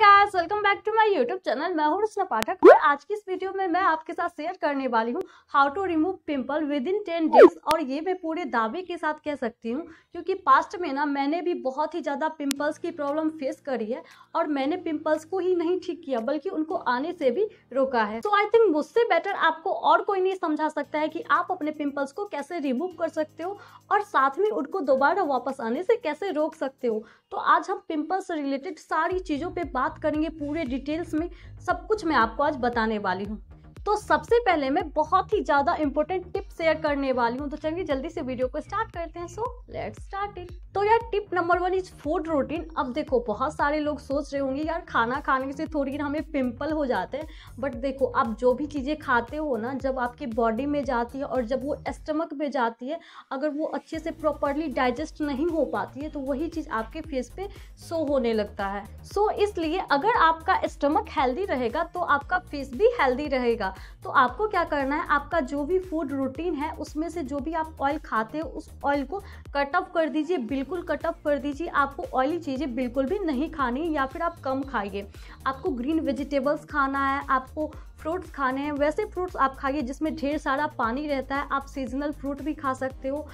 guys welcome back to my YouTube channel मैं हूं रचना पाठक और आज की इस वीडियो में मैं आपके साथ शेयर करने वाली हूं how to remove pimple within ten days और ये मैं पूरे दावे के साथ कह सकती हूं क्योंकि पास्ट में ना मैंने भी बहुत ही ज़्यादा पिंपल्स की प्रॉब्लम फेस करी है और मैंने पिम्पल्स को ही नहीं ठीक किया बल्कि उनको आने से भी रोका है सो आई थिंक मुझसे बेटर आपको और कोई नहीं समझा सकता है कि आप अपने पिम्पल्स को कैसे रिमूव कर सकते हो और साथ में उनको दोबारा वापस आने से कैसे रोक सकते हो तो आज हम पिम्पल्स रिलेटेड सारी चीज़ों पर बात बात करेंगे पूरे डिटेल्स में सब कुछ मैं आपको आज बताने वाली हूँ तो सबसे पहले मैं बहुत ही ज़्यादा इम्पोर्टेंट शेयर करने वाली हूँ तो चलिए जल्दी से वीडियो को स्टार्ट करते हैं सो लेट स्टार्ट इट तो यार tip number one is food routine अब देखो बहुत सारे लोग सोच रहे होंगे यार खाना खाने से थोड़ी देर हमें पिंपल हो जाते हैं बट देखो आप जो भी चीज़ें खाते हो ना जब आपकी बॉडी में जाती है और जब वो स्टमक में जाती है अगर वो अच्छे से प्रॉपरली डाइजेस्ट नहीं हो पाती है तो वही चीज़ आपके फेस पे शो होने लगता है सो so, इसलिए अगर आपका स्टमक हेल्दी रहेगा तो आपका फेस भी हेल्दी रहेगा तो आपको क्या करना है आपका जो भी फूड रूटीन प्रोटीन है उसमें से जो भी आप ऑयल खाते हो उस ऑयल को कट ऑफ कर दीजिए बिल्कुल कट ऑफ कर दीजिए आपको ऑयली चीज़ें बिल्कुल भी नहीं खानी या फिर आप कम खाइए आपको ग्रीन वेजिटेबल्स खाना है आपको फ्रूट्स खाने हैं वैसे फ्रूट्स आप खाइए जिसमें ढेर सारा पानी रहता है आप सीजनल फ्रूट भी खा सकते हो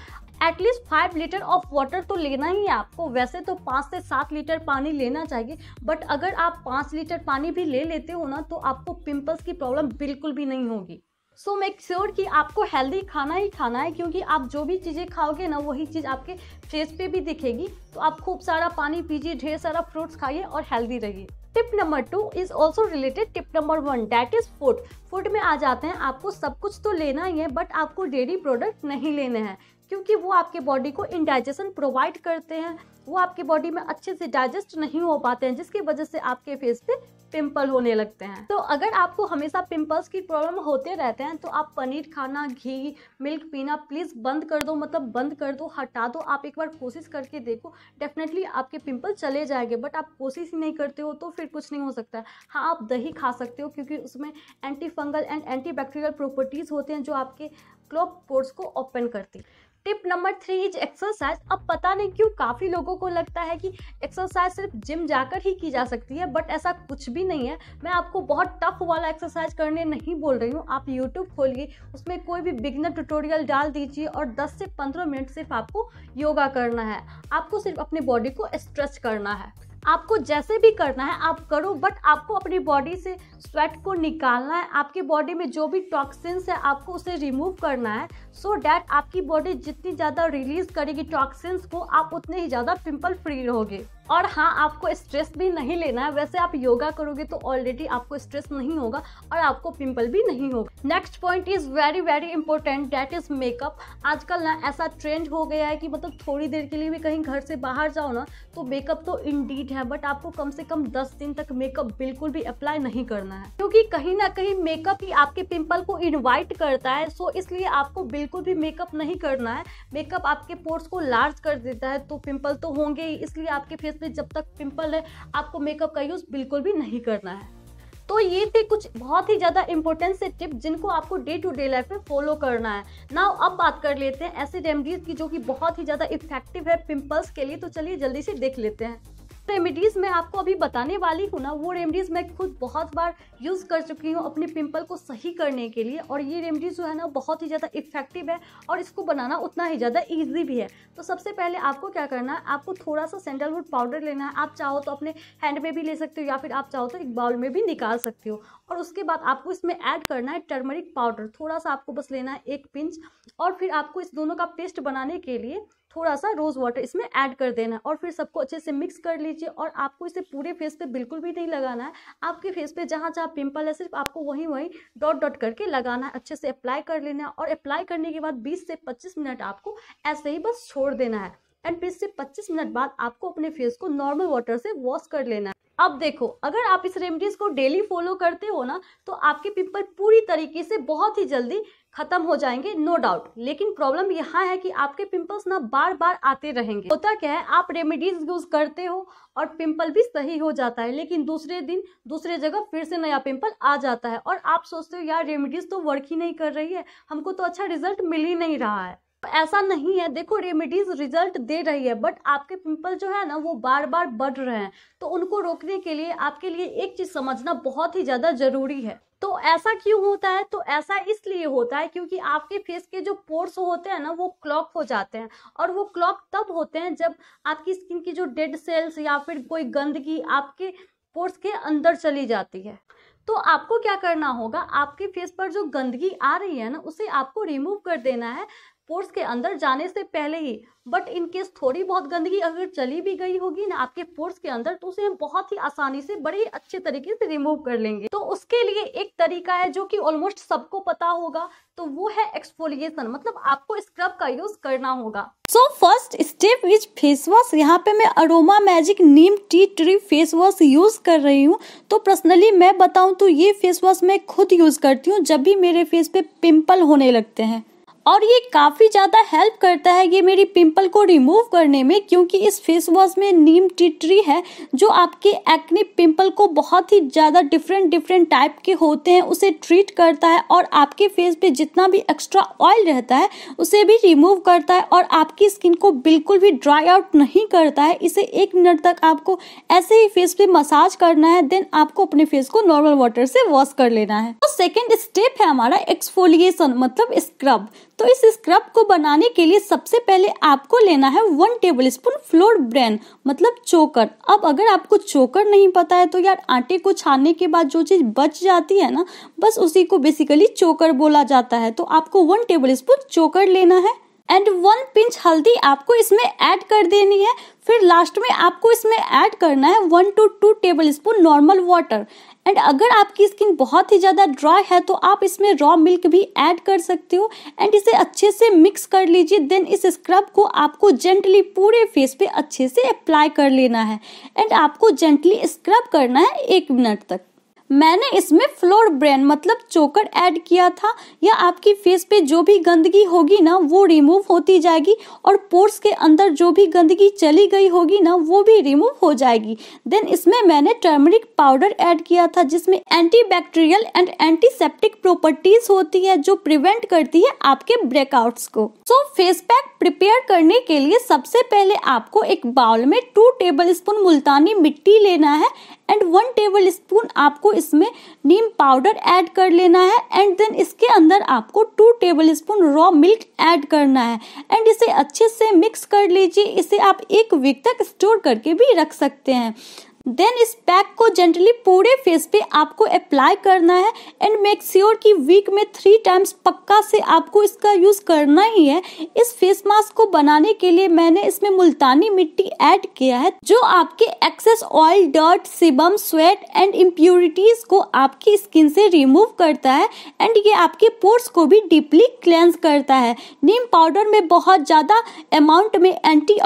at least five litre of water तो लेना ही है आपको वैसे तो पाँच से सात लीटर पानी लेना चाहिए बट अगर आप पाँच लीटर पानी भी ले लेते हो ना तो आपको पिंपल्स की प्रॉब्लम बिल्कुल भी नहीं होगी सो मेक श्योर कि आपको हेल्दी खाना ही खाना है क्योंकि आप जो भी चीज़ें खाओगे ना वही चीज़ आपके फेस पे भी दिखेगी तो आप खूब सारा पानी पीजिए ढेर सारा फ्रूट्स खाइए और हेल्दी रहिए tip number two is also related tip number one that is food food में आ जाते हैं आपको सब कुछ तो लेना ही है बट आपको डेयरी प्रोडक्ट नहीं लेने हैं क्योंकि वो आपके बॉडी को इंडाइजेशन प्रोवाइड करते हैं वो आपके बॉडी में अच्छे से डाइजेस्ट नहीं हो पाते हैं जिसकी वजह से आपके फेस पे पिंपल होने लगते हैं तो अगर आपको हमेशा पिंपल्स की प्रॉब्लम होते रहते हैं तो आप पनीर खाना घी मिल्क पीना प्लीज़ बंद कर दो मतलब बंद कर दो हटा दो आप एक बार कोशिश करके देखो डेफिनेटली आपके पिंपल चले जाएंगे बट आप कोशिश ही नहीं करते हो तो फिर कुछ नहीं हो सकता है हाँ आप दही खा सकते हो क्योंकि उसमें anti fungal and anti bacterial properties होते हैं जो आपके क्लॉक पोर्स को ओपन करती है tip number three is exercise अब पता नहीं क्यों काफ़ी लोगों को लगता है कि एक्सरसाइज सिर्फ जिम जाकर ही की जा सकती है बट ऐसा कुछ भी नहीं है मैं आपको बहुत टफ वाला एक्सरसाइज करने नहीं बोल रही हूँ आप यूट्यूब खोलिए उसमें कोई भी बिगनर ट्यूटोरियल डाल दीजिए और 10 से 15 मिनट सिर्फ आपको योगा करना है आपको सिर्फ अपने बॉडी को स्ट्रेच करना है आपको जैसे भी करना है आप करो बट आपको अपनी बॉडी से स्वेट को निकालना है आपकी बॉडी में जो भी टॉक्सिन्स है आपको उसे रिमूव करना है सो so डैट आपकी बॉडी जितनी ज़्यादा रिलीज करेगी टॉक्सिन्स को आप उतने ही ज़्यादा पिंपल फ्री रहोगे और हाँ आपको स्ट्रेस भी नहीं लेना है वैसे आप योगा करोगे तो ऑलरेडी आपको स्ट्रेस नहीं होगा और आपको पिंपल भी नहीं होगा next point is very very important that is makeup आजकल ना ऐसा ट्रेंड हो गया है कि मतलब थोड़ी देर के लिए भी कहीं घर से बाहर जाओ ना तो मेकअप तो इन है बट आपको कम से कम दस दिन तक मेकअप बिल्कुल भी अप्लाई नहीं करना करना है क्योंकि कहीं ना कहीं मेकअप ही आपके पिंपल को इनवाइट करता है सो इसलिए आपको बिल्कुल भी मेकअप नहीं करना है मेकअप आपके पोर्स को लार्ज कर देता है तो पिंपल तो होंगे ही इसलिए आपके फेस में जब तक पिंपल है आपको मेकअप का यूज़ बिल्कुल भी नहीं करना है तो ये थे कुछ बहुत ही ज़्यादा इंपॉर्टेंट से टिप जिनको आपको डे टू डे लाइफ में फॉलो करना है ना अब बात कर लेते हैं ऐसे रेमडीज़ की जो कि बहुत ही ज़्यादा इफेक्टिव है पिंपल्स के लिए तो चलिए जल्दी से देख लेते हैं रेमेडीज़ मैं आपको अभी बताने वाली हूँ ना वो रेमेडीज़ मैं खुद बहुत बार यूज़ कर चुकी हूँ अपने पिंपल को सही करने के लिए और ये रेमेडीज़ जो है ना बहुत ही ज़्यादा इफेक्टिव है और इसको बनाना उतना ही ज़्यादा ईजी भी है तो सबसे पहले आपको क्या करना है आपको थोड़ा सा सेंडलवुड पाउडर लेना है आप चाहो तो अपने हैंड में भी ले सकते हो या फिर आप चाहो तो एक बाउल में भी निकाल सकते हो और उसके बाद आपको इसमें ऐड करना है टर्मरिक पाउडर थोड़ा सा आपको बस लेना है एक पिंच और फिर आपको इस दोनों का पेस्ट बनाने के लिए थोड़ा सा रोज़ वाटर इसमें ऐड कर देना और फिर सबको अच्छे से मिक्स कर लीजिए और आपको इसे पूरे फेस पे बिल्कुल भी नहीं लगाना है आपके फेस पे जहाँ जहाँ पिंपल है सिर्फ आपको वहीं वहीं डॉट डॉट करके लगाना है अच्छे से अप्लाई कर लेना है और अप्लाई करने के बाद बीस से पच्चीस मिनट आपको ऐसे ही बस छोड़ देना है एंड बीस से पच्चीस मिनट बाद आपको अपने फेस को नॉर्मल वाटर से वॉश कर लेना है अब देखो अगर आप इस रेमडीज को डेली फॉलो करते हो ना तो आपके पिंपल पूरी तरीके से बहुत ही जल्दी खत्म हो जाएंगे नो no डाउट लेकिन प्रॉब्लम यहाँ है कि आपके पिंपल्स ना बार बार आते रहेंगे होता क्या है आप रेमेडीज यूज करते हो और पिंपल भी सही हो जाता है लेकिन दूसरे दिन दूसरे जगह फिर से नया पिंपल आ जाता है और आप सोचते हो यार रेमेडीज तो वर्क ही नहीं कर रही है हमको तो अच्छा रिजल्ट मिल ही नहीं रहा है ऐसा नहीं है देखो रेमेडीज रिजल्ट दे रही है बट आपके पिंपल जो है ना वो बार बार बढ़ रहे हैं तो उनको रोकने के लिए आपके लिए एक चीज़ समझना बहुत ही ज़्यादा ज़रूरी है तो ऐसा क्यों होता है तो ऐसा इसलिए होता है क्योंकि आपके फेस के जो पोर्स होते हैं ना वो क्लॉक हो जाते हैं और वो क्लॉक तब होते हैं जब आपकी स्किन की जो डेड सेल्स या फिर कोई गंदगी आपके पोर्स के अंदर चली जाती है तो आपको क्या करना होगा आपके फेस पर जो गंदगी आ रही है ना उसे आपको रिमूव कर देना है पोर्स के अंदर जाने से पहले ही बट इनकेस थोड़ी बहुत गंदगी अगर चली भी गई होगी ना आपके पोर्स के अंदर तो उसे हम बहुत ही आसानी से बड़े अच्छे तरीके से रिमूव कर लेंगे तो उसके लिए एक तरीका है जो कि ऑलमोस्ट सबको पता होगा तो वो है एक्सफोलिएशन मतलब आपको स्क्रब का यूज करना होगा so first step which face wash यहाँ पे मैं Aroma Magic neem tea tree face wash use कर रही हूँ तो पर्सनली मैं बताऊँ तो ये फेस वॉश मैं खुद यूज करती हूँ जब भी मेरे फेस पे पिम्पल होने लगते हैं और ये काफ़ी ज़्यादा हेल्प करता है ये मेरी पिंपल को रिमूव करने में क्योंकि इस फेस वॉश में नीम टी ट्री है जो आपके एक्ने पिंपल को बहुत ही ज़्यादा डिफरेंट डिफरेंट टाइप के होते हैं उसे ट्रीट करता है और आपके फेस पे जितना भी एक्स्ट्रा ऑयल रहता है उसे भी रिमूव करता है और आपकी स्किन को बिल्कुल भी ड्राई आउट नहीं करता है इसे एक मिनट तक आपको ऐसे ही फेस पे मसाज करना है देन आपको अपने फेस को नॉर्मल वाटर से वॉश कर लेना है तो सेकेंड स्टेप है हमारा एक्सफोलिएशन मतलब स्क्रब तो इस स्क्रब को बनाने के लिए सबसे पहले आपको लेना है one tablespoon flour bran मतलब चोकर अब अगर आपको चोकर नहीं पता है तो यार आटे को छानने के बाद जो चीज़ बच जाती है ना बस उसी को बेसिकली चोकर बोला जाता है तो आपको वन टेबल स्पून चोकर लेना है एंड वन पिंच हल्दी आपको इसमें ऐड कर देनी है फिर लास्ट में आपको इसमें ऐड करना है one two two tablespoon normal water and अगर आपकी स्किन बहुत ही ज़्यादा ड्राई है तो आप इसमें रॉ मिल्क भी ऐड कर सकते हो एंड इसे अच्छे से मिक्स कर लीजिए देन इस स्क्रब को आपको जेंटली पूरे फेस पे अच्छे से अप्लाई कर लेना है एंड आपको जेंटली स्क्रब करना है एक मिनट तक मैंने इसमें फ्लोर ब्रेन मतलब चोकर ऐड किया था या आपकी फेस पे जो भी गंदगी होगी ना वो रिमूव होती जाएगी और पोर्स के अंदर जो भी गंदगी चली गई होगी ना वो भी रिमूव हो जाएगी देन इसमें मैंने टर्मरिक पाउडर ऐड किया था जिसमें anti bacterial and antiseptic properties होती है जो प्रिवेंट करती है आपके ब्रेकआउट को सो फेस पैक प्रिपेयर करने के लिए सबसे पहले आपको एक बाउल में टू टेबल स्पून मुल्तानी मिट्टी लेना है एंड वन टेबल स्पून आपको इसमें नीम पाउडर ऐड कर लेना है एंड देन इसके अंदर आपको two tablespoon raw milk add करना है एंड इसे अच्छे से मिक्स कर लीजिए इसे आप एक वीक तक स्टोर करके भी रख सकते हैं देन इस पैक को जनरली पूरे फेस पे आपको अप्लाई करना है एंड मेक श्योर कि वीक में थ्री टाइम्स पक्का से आपको इसका यूज़ करना ही है इस फेस मास्क को बनाने के लिए मैंने इसमें मुल्तानी मिट्टी ऐड किया है जो आपके excess oil dirt sebum sweat and impurities को आपकी स्किन से रिमूव करता है एंड ये आपके पोर्स को भी डीपली क्लेंस करता है नीम पाउडर में बहुत ज़्यादा अमाउंट में एंटी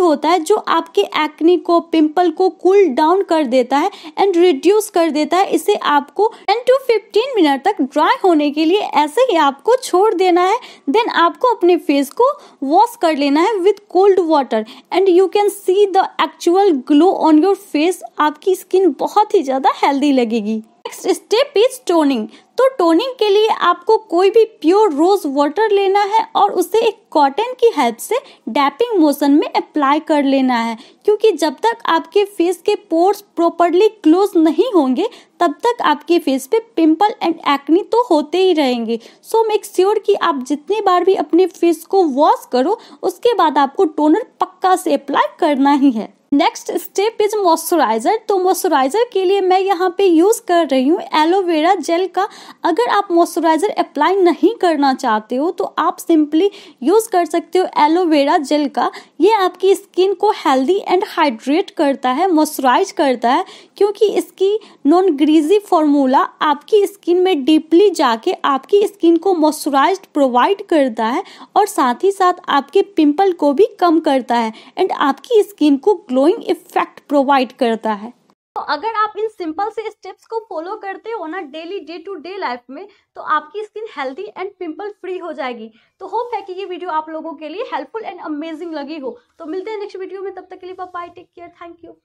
होता है जो आपके एक्नी को पिम्पल को कूल डाउन कर देता है एंड रिड्यूस कर देता है इसे आपको 10 टू 15 मिनट तक ड्राई होने के लिए ऐसे ही आपको छोड़ देना है देन आपको अपने फेस को वॉश कर लेना है with cold water and you can see the actual glow on your face आपकी स्किन बहुत ही ज़्यादा हेल्दी लगेगी नेक्स्ट स्टेप इज टोनिंग तो टोनिंग के लिए आपको कोई भी प्योर रोज वाटर लेना है और उसे एक कॉटन की हेल्प से डैपिंग मोशन में अप्लाई कर लेना है क्योंकि जब तक आपके फेस के पोर्स प्रॉपरली क्लोज नहीं होंगे तब तक आपके फेस पे पिंपल एंड एक्नी तो होते ही रहेंगे सो मेक श्योर कि आप जितनी बार भी अपने फेस को वॉश करो उसके बाद आपको टोनर पक्का से अप्लाई करना ही है नेक्स्ट स्टेप इज मॉइस्चराइज़र तो मॉइस्चराइज़र के लिए मैं यहाँ पे यूज़ कर रही हूँ एलोवेरा जेल का अगर आप मॉइस्चराइज़र अप्लाई नहीं करना चाहते हो तो आप सिंपली यूज़ कर सकते हो एलोवेरा जेल का ये आपकी स्किन को हेल्दी एंड हाइड्रेट करता है मॉइस्चराइज करता है क्योंकि इसकी नॉन ग्रीजी फॉर्मूला आपकी स्किन में डीपली जाके आपकी स्किन को मॉइस्चराइज प्रोवाइड करता है और साथ ही साथ आपके पिम्पल को भी कम करता है एंड आपकी स्किन को ग्लो ग्लोइंग इफेक्ट प्रोवाइड करता है तो अगर आप इन सिंपल से स्टेप्स को फॉलो करते हो ना daily day to day life में तो आपकी skin healthy and pimple free हो जाएगी तो होप है कि ये वीडियो आप लोगों के लिए हेल्पफुल एंड अमेजिंग लगी हो तो मिलते हैं नेक्स्ट वीडियो में तब तक के लिए bye take care thank you